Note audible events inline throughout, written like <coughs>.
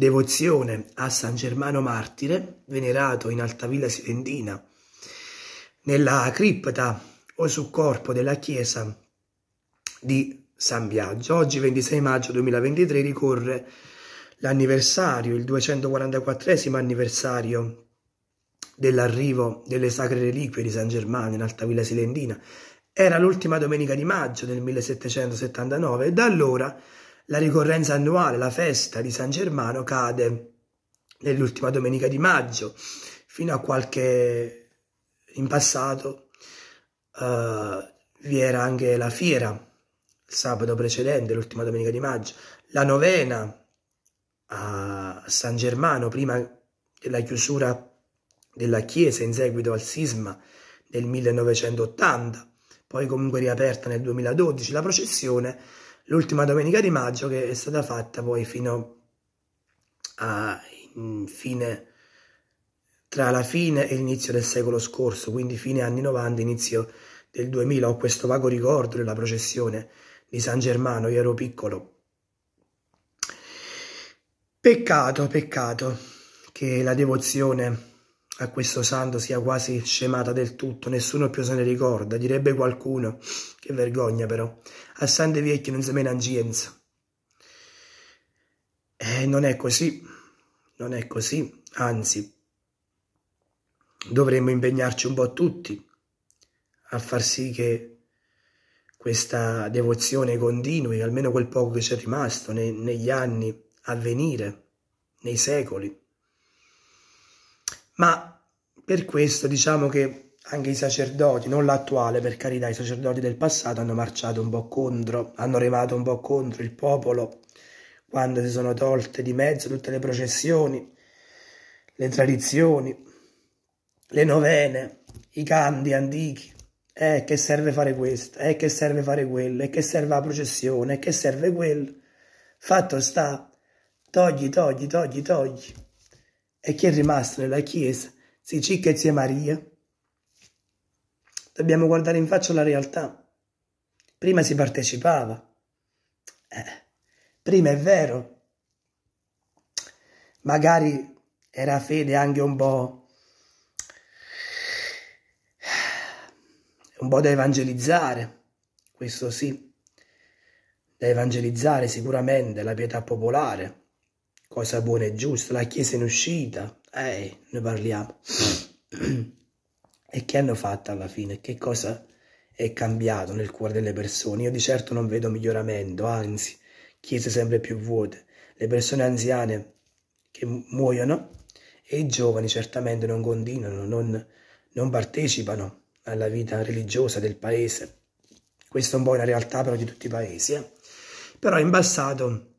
Devozione a San Germano Martire, venerato in Altavilla Silentina, nella cripta o sul corpo della chiesa di San Biagio. Oggi 26 maggio 2023 ricorre l'anniversario, il 244 anniversario dell'arrivo delle sacre reliquie di San Germano in Altavilla Silendina. Era l'ultima domenica di maggio del 1779 e da allora la ricorrenza annuale, la festa di San Germano, cade nell'ultima domenica di maggio, fino a qualche... in passato uh, vi era anche la fiera, il sabato precedente, l'ultima domenica di maggio, la novena a San Germano, prima della chiusura della chiesa in seguito al sisma del 1980, poi comunque riaperta nel 2012, la processione l'ultima domenica di maggio che è stata fatta poi fino a fine tra la fine e l'inizio del secolo scorso, quindi fine anni 90, inizio del 2000, ho questo vago ricordo della processione di San Germano, io ero piccolo. Peccato, peccato che la devozione a questo santo sia quasi scemata del tutto, nessuno più se ne ricorda, direbbe qualcuno. Che vergogna però, a Sante Vecchio non si mena angienza. E eh, non è così, non è così, anzi, dovremmo impegnarci un po' tutti a far sì che questa devozione continui, almeno quel poco che ci è rimasto ne, negli anni a venire, nei secoli ma per questo diciamo che anche i sacerdoti, non l'attuale per carità, i sacerdoti del passato hanno marciato un po' contro, hanno remato un po' contro il popolo quando si sono tolte di mezzo tutte le processioni, le tradizioni, le novene, i canti antichi. Eh, che serve fare questo, eh, che serve fare quello, eh, che serve la processione, eh, che serve quello. Fatto sta, togli, togli, togli, togli e chi è rimasto nella Chiesa si Cicca e sia Maria. Dobbiamo guardare in faccia la realtà. Prima si partecipava. Eh, prima è vero. Magari era fede anche un po'... un po' da evangelizzare, questo sì, da evangelizzare sicuramente la pietà popolare, cosa buona e giusta, la Chiesa in uscita, eh, ne parliamo. <clears throat> e che hanno fatto alla fine? Che cosa è cambiato nel cuore delle persone? Io di certo non vedo miglioramento, anzi, chiese sempre più vuote. Le persone anziane che muoiono e i giovani certamente non continuano, non, non partecipano alla vita religiosa del paese. Questa è un po' una realtà però di tutti i paesi. Eh? Però in passato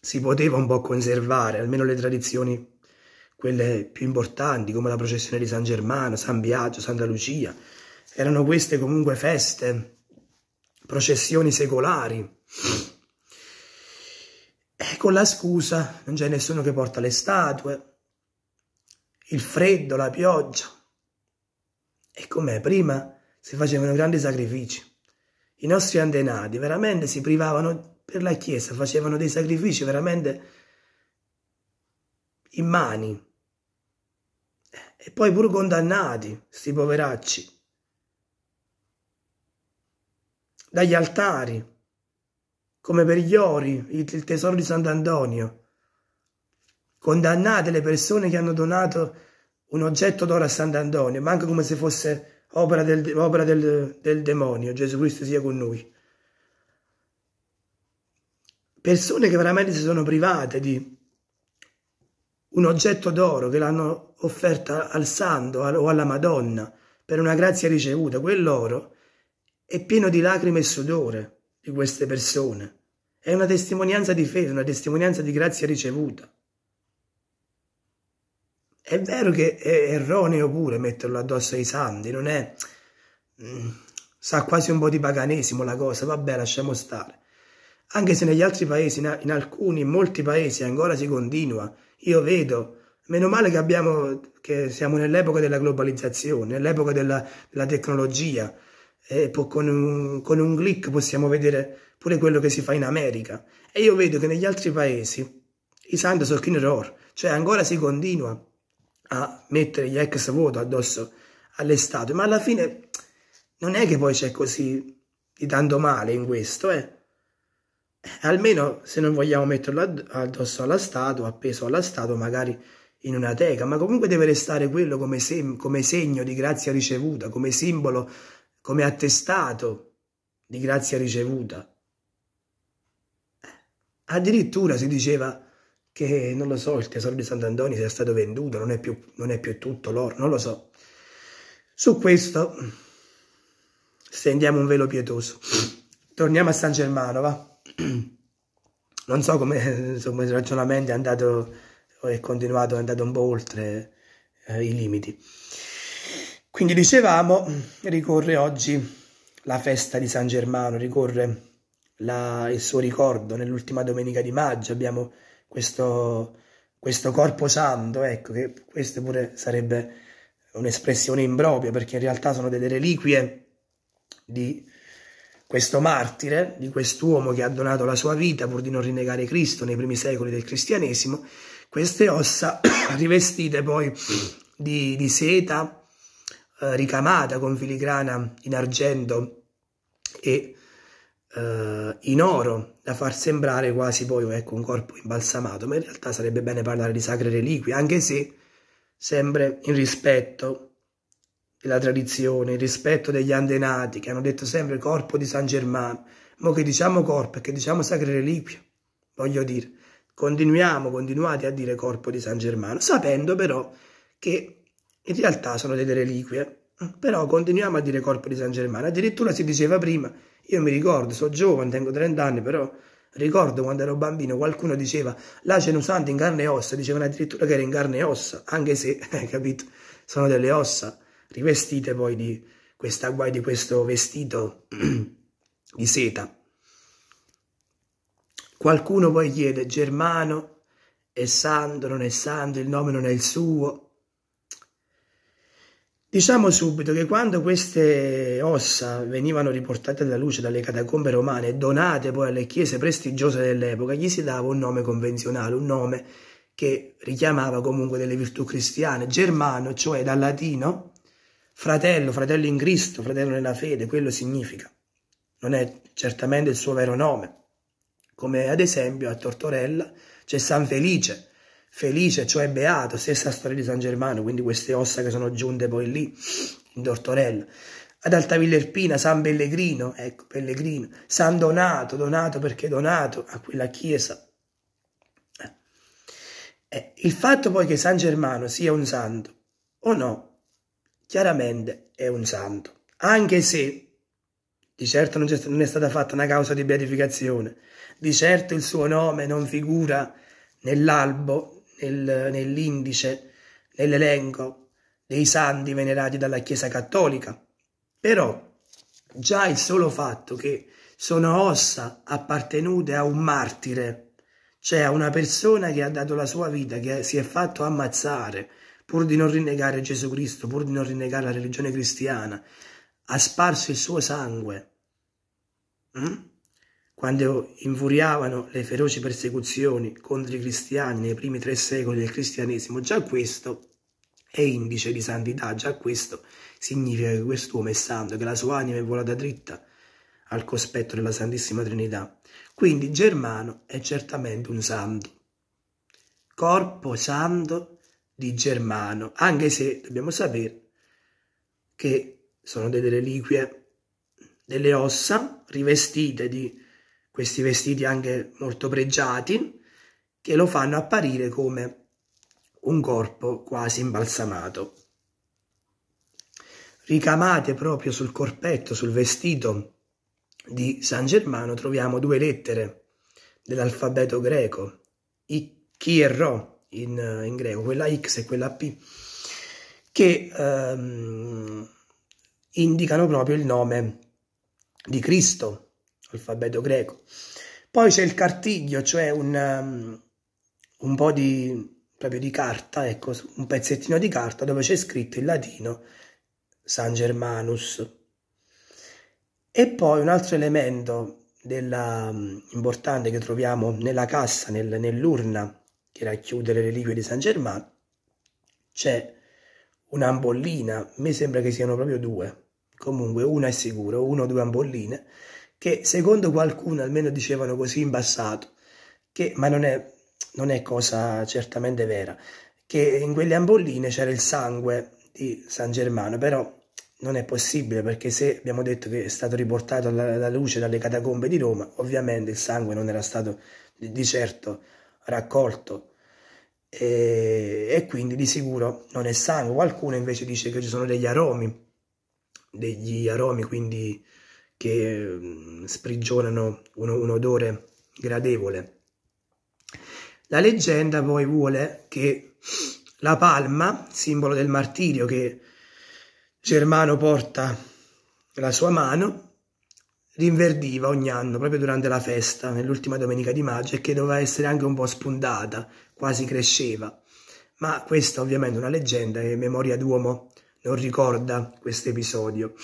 si poteva un po' conservare, almeno le tradizioni, quelle più importanti, come la processione di San Germano, San Biagio, Santa Lucia. Erano queste comunque feste, processioni secolari. E con la scusa, non c'è nessuno che porta le statue, il freddo, la pioggia. E com'è, prima si facevano grandi sacrifici. I nostri antenati veramente si privavano per la Chiesa, facevano dei sacrifici veramente immani. E poi pur condannati, sti poveracci, dagli altari, come per gli ori, il tesoro di Sant'Antonio. Condannate le persone che hanno donato un oggetto d'oro a Sant'Antonio, ma anche come se fosse opera del, opera del, del demonio. Gesù Cristo sia con noi persone che veramente si sono private di un oggetto d'oro che l'hanno offerta al santo o alla Madonna per una grazia ricevuta, quell'oro è pieno di lacrime e sudore di queste persone. È una testimonianza di fede, una testimonianza di grazia ricevuta. È vero che è erroneo pure metterlo addosso ai santi, non è... Mm, sa quasi un po' di paganesimo la cosa, vabbè lasciamo stare. Anche se negli altri paesi, in alcuni, in molti paesi ancora si continua, io vedo, meno male che, abbiamo, che siamo nell'epoca della globalizzazione, nell'epoca della, della, tecnologia, e con un, con un clic possiamo vedere pure quello che si fa in America. E io vedo che negli altri paesi i santi sono in error, cioè ancora si continua a mettere gli ex voto addosso alle statue, ma alla fine non è che poi c'è così di tanto male in questo, eh almeno se non vogliamo metterlo addosso alla statua, appeso alla statua magari in una teca, ma comunque deve restare quello come, se come segno di grazia ricevuta, come simbolo, come attestato di grazia ricevuta. Addirittura si diceva che, non lo so, il tesoro di Sant'Antonio sia stato venduto, non è più, non è più tutto l'oro, non lo so. Su questo stendiamo un velo pietoso. Torniamo a San Germano, va? <clears throat> non so <laughs> come, il ragionamento è andato è continuato, è andato un po' oltre eh, i limiti. Quindi dicevamo, ricorre oggi la festa di San Germano, ricorre la, il suo ricordo nell'ultima domenica di maggio, abbiamo questo, questo corpo santo, ecco, che questo pure sarebbe un'espressione impropria, perché in realtà sono delle reliquie di questo martire, di quest'uomo che ha donato la sua vita pur di non rinnegare Cristo nei primi secoli del cristianesimo, queste ossa <coughs> rivestite poi di, di seta eh, ricamata con filigrana in argento e eh, in oro, da far sembrare quasi poi ecco, un corpo imbalsamato, ma in realtà sarebbe bene parlare di sacre reliquie, anche se sempre in rispetto la tradizione, il rispetto degli antenati che hanno detto sempre corpo di San Germano, ma che diciamo corpo e che diciamo sacre reliquia, voglio dire, continuiamo, continuate a dire corpo di San Germano, sapendo però che in realtà sono delle reliquie, mm, però continuiamo a dire corpo di San Germano, addirittura si diceva prima, io mi ricordo, sono giovane, tengo 30 anni, però ricordo quando ero bambino qualcuno diceva la c'è un santo in carne e ossa, dicevano addirittura che era in carne e ossa, anche se, <laughs> capito, sono delle ossa, rivestite poi di questa guai di questo vestito <clears throat> di seta. Qualcuno poi chiede Germano è santo, non è santo, il nome non è il suo. Diciamo subito che quando queste ossa venivano riportate alla luce dalle catacombe romane donate poi alle chiese prestigiose dell'epoca, gli si dava un nome convenzionale, un nome che richiamava comunque delle virtù cristiane, germano, cioè dal latino Fratello, fratello in Cristo, fratello nella fede, quello significa. Non è certamente il suo vero nome. Come ad esempio a Tortorella c'è San Felice, felice, cioè beato, stessa storia di San Germano, quindi queste ossa che sono giunte poi lì, in Tortorella. Ad Altavilla Erpina, San Pellegrino, ecco, Pellegrino, San Donato, Donato perché Donato, a quella chiesa. Eh, il fatto poi che San Germano sia un santo, o no, chiaramente è un santo, anche se di certo non, non è stata fatta una causa di beatificazione, di certo il suo nome non figura nell'albo, nel, nell'indice, nell'elenco dei santi venerati dalla Chiesa Cattolica, però già il solo fatto che sono ossa appartenute a un martire, cioè a una persona che ha dato la sua vita, che si è fatto ammazzare, pur di non rinnegare Gesù Cristo, pur di non rinnegare la religione cristiana, ha sparso il suo sangue. Mm? Quando infuriavano le feroci persecuzioni contro i cristiani nei primi tre secoli del cristianesimo, già questo è indice di santità, già questo significa che quest'uomo è santo, che la sua anima è volata dritta al cospetto della Santissima Trinità. Quindi Germano è certamente un santo, corpo santo di Germano, anche se dobbiamo sapere che sono delle reliquie, delle ossa rivestite di questi vestiti anche molto pregiati, che lo fanno apparire come un corpo quasi imbalsamato. Ricamate proprio sul corpetto, sul vestito di San Germano, troviamo due lettere dell'alfabeto greco, I, Chi e Ro, in, eh, in greco, quella X e quella P, che ehm, indicano proprio il nome di Cristo, alfabeto greco. Poi c'è il cartiglio, cioè un, um, un po' di, di, carta, ecco, un pezzettino di carta dove c'è scritto in latino San Germanus. E poi un altro elemento della, importante che troviamo nella cassa, nel, nell'urna che racchiude le reliquie di San Germano, c'è un'ambollina, mi sembra che siano proprio due, comunque una è sicuro, una o due ambolline, che secondo qualcuno, almeno dicevano così in passato, che, ma non è, non è cosa certamente vera, che in quelle ambolline c'era il sangue di San Germano, però non è possibile perché se abbiamo detto che è stato riportato alla, luce dalle catacombe di Roma, ovviamente il sangue non era stato di certo raccolto e, e quindi di sicuro non è sangue. Qualcuno invece dice che ci sono degli aromi, degli aromi quindi che mm, sprigionano un, un odore gradevole. La leggenda poi vuole che la palma, simbolo del martirio che Germano porta la sua mano, rinverdiva ogni anno, proprio durante la festa, nell'ultima domenica di maggio, e che doveva essere anche un po' spuntata, quasi cresceva. Ma questa ovviamente è una leggenda che memoria d'uomo non ricorda questo episodio.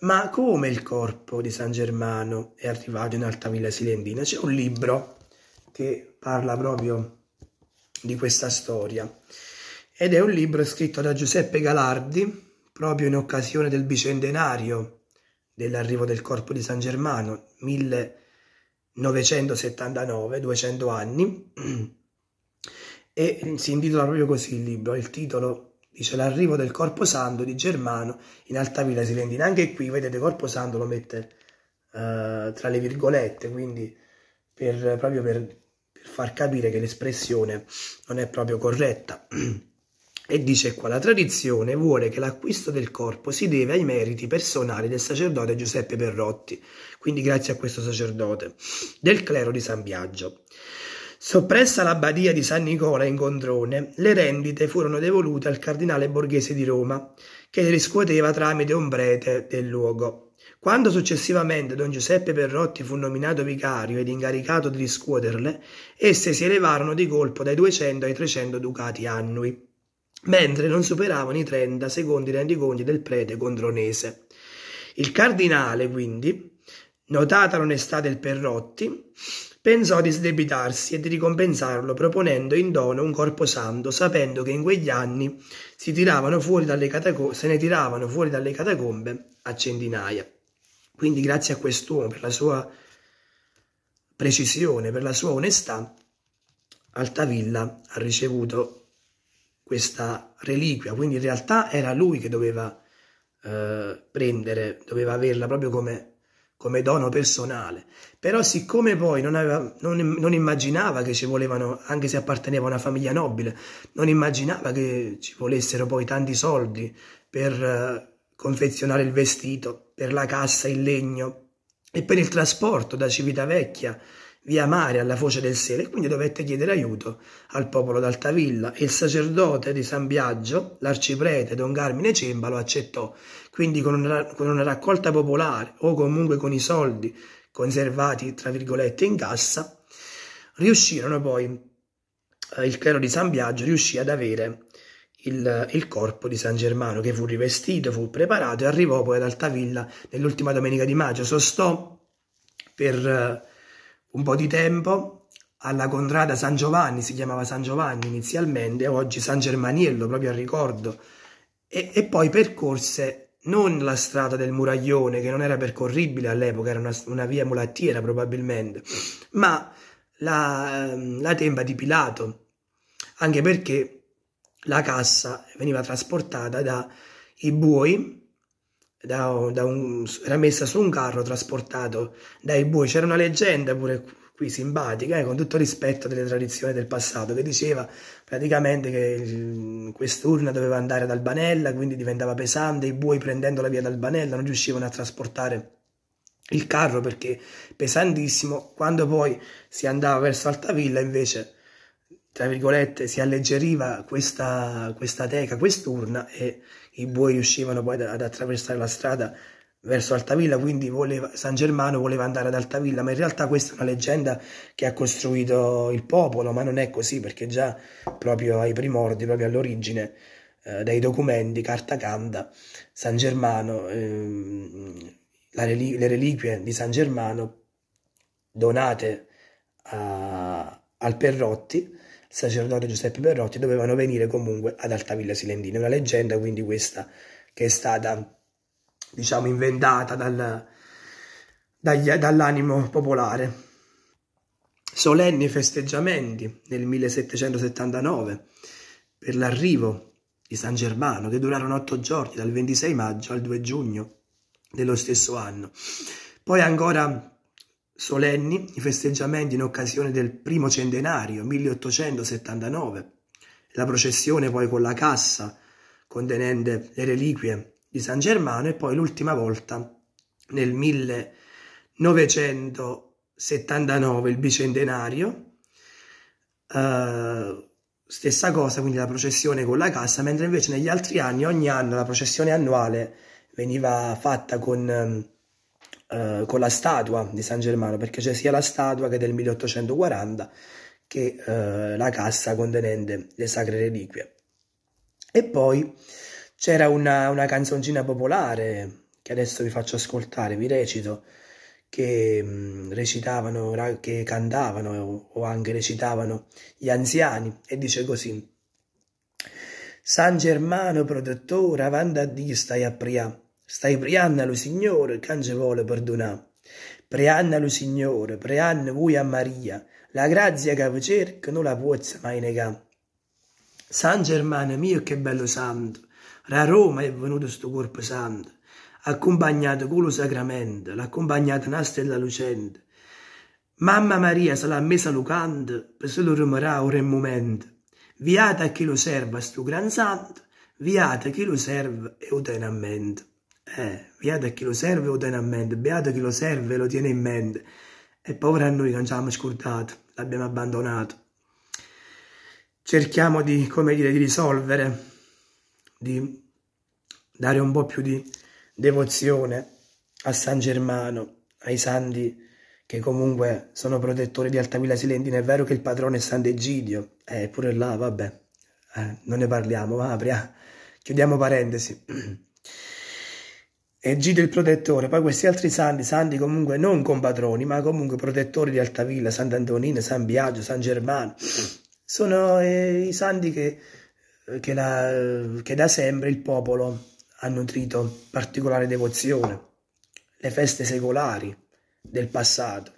Ma come il corpo di San Germano è arrivato in Altavilla Silentina? C'è un libro che parla proprio di questa storia ed è un libro scritto da Giuseppe Galardi proprio in occasione del bicentenario dell'arrivo del corpo di San Germano, 1979, 200 anni, e si intitola proprio così il libro, il titolo dice l'arrivo del corpo santo di Germano in Altavilla Silentina, anche qui vedete corpo santo lo mette uh, tra le virgolette, quindi per, proprio per, per far capire che l'espressione non è proprio corretta. <clears throat> E dice qua, la tradizione vuole che l'acquisto del corpo si deve ai meriti personali del sacerdote Giuseppe Perrotti, quindi grazie a questo sacerdote, del clero di San Biagio. Soppressa l'abbadia di San Nicola in Condrone, le rendite furono devolute al cardinale borghese di Roma, che le riscuoteva tramite un prete del luogo. Quando successivamente don Giuseppe Perrotti fu nominato vicario ed incaricato di riscuoterle, esse si elevarono di colpo dai 200 ai 300 ducati annui mentre non superavano i 30 secondi i rendiconti del prete condronese. Il cardinale, quindi, notata l'onestà del Perrotti, pensò di sdebitarsi e di ricompensarlo proponendo in dono un corpo santo, sapendo che in quegli anni si tiravano fuori dalle catacombe, se ne tiravano fuori dalle catacombe a centinaia. Quindi grazie a quest'uomo per la sua precisione, per la sua onestà, Altavilla ha ricevuto questa reliquia, quindi in realtà era lui che doveva eh, prendere, doveva averla proprio come, come, dono personale. Però siccome poi non, aveva, non, non, immaginava che ci volevano, anche se apparteneva a una famiglia nobile, non immaginava che ci volessero poi tanti soldi per eh, confezionare il vestito, per la cassa il legno e per il trasporto da Civitavecchia via mare alla foce del Sele e quindi dovette chiedere aiuto al popolo d'Altavilla. Il sacerdote di San Biagio, l'arciprete Don Carmine Cembalo, accettò. Quindi con una, con una raccolta popolare o comunque con i soldi conservati, tra virgolette, in cassa, riuscirono poi, eh, il clero di San Biagio riuscì ad avere il, il, corpo di San Germano che fu rivestito, fu preparato e arrivò poi ad Altavilla nell'ultima domenica di maggio. Sostò per... Eh, un po' di tempo alla contrada San Giovanni, si chiamava San Giovanni inizialmente, oggi San Germaniello, proprio a ricordo, e, e poi percorse non la strada del Muraglione, che non era percorribile all'epoca, era una, una, via mulattiera probabilmente, ma la, ehm, la temba di Pilato, anche perché la cassa veniva trasportata dai buoi da, da un, era messa su un carro trasportato dai bui. C'era una leggenda pure qui simpatica, eh, con tutto rispetto delle tradizioni del passato, che diceva praticamente che quest'urna doveva andare ad Albanella, quindi diventava pesante, i bui prendendo la via dal non riuscivano a trasportare il carro perché pesantissimo, quando poi si andava verso Altavilla invece tra virgolette, si alleggeriva questa, questa teca, quest'urna e i buoi riuscivano poi ad, attraversare la strada verso Altavilla, quindi voleva, San Germano voleva andare ad Altavilla, ma in realtà questa è una leggenda che ha costruito il popolo, ma non è così perché già proprio ai primordi, proprio all'origine eh, dei documenti, carta canta, San Germano, ehm, reliqu le reliquie di San Germano donate a, al Perrotti, sacerdote Giuseppe Berrotti, dovevano venire comunque ad Altavilla Silendina. Una leggenda quindi questa che è stata, diciamo, inventata dal, dall'animo popolare. Solenni festeggiamenti nel 1779 per l'arrivo di San Germano, che durarono otto giorni, dal 26 maggio al 2 giugno dello stesso anno. Poi ancora solenni i festeggiamenti in occasione del primo centenario 1879, la processione poi con la cassa contenente le reliquie di San Germano e poi l'ultima volta nel 1979 il bicentenario. Uh, stessa cosa, quindi la processione con la cassa, mentre invece negli altri anni ogni anno la processione annuale veniva fatta con um, eh, con la statua di San Germano, perché c'è sia la statua che del 1840 che eh, la cassa contenente le sacre reliquie. E poi c'era una, una, canzoncina popolare che adesso vi faccio ascoltare, vi recito, che mh, mm, recitavano, che cantavano o, o anche recitavano gli anziani e dice così. San Germano, protettore, avanti a dista e a prià, Stai pregando allo Signore, cange vuole perdonare. Pregando allo Signore, pregando voi a Maria. La grazia che vi cerca non la puoi mai negare. San Germano mio, che bello santo. Da Roma è venuto sto corpo santo, accompagnato con lo sacramento, l'ha accompagnato una stella lucente. Mamma Maria se l'ha messa lucante, per se lo rimarrà ora in momento. Viate a chi lo serva sto gran santo, viate a chi lo serva e lo tiene a mente. Eh, beato a chi lo serve lo tiene a mente, beato a chi lo serve lo tiene in mente. E povera a noi che non ci abbiamo scordato, l'abbiamo abbandonato. Cerchiamo di, come dire, di risolvere, di dare un po' più di devozione a San Germano, ai santi che comunque sono protettori di Altavilla Silentina. È vero che il padrone è Sant'Egidio, eh, là, vabbè, eh, non ne parliamo, va, apri, ah. chiudiamo parentesi. <clears throat> e Gido il protettore, poi questi altri santi, santi comunque non compatroni, ma comunque protettori di Altavilla, Sant'Antonino, San Biagio, San Germano, sono eh, i santi che, che, la, che da sempre il popolo ha nutrito particolare devozione, le feste secolari del passato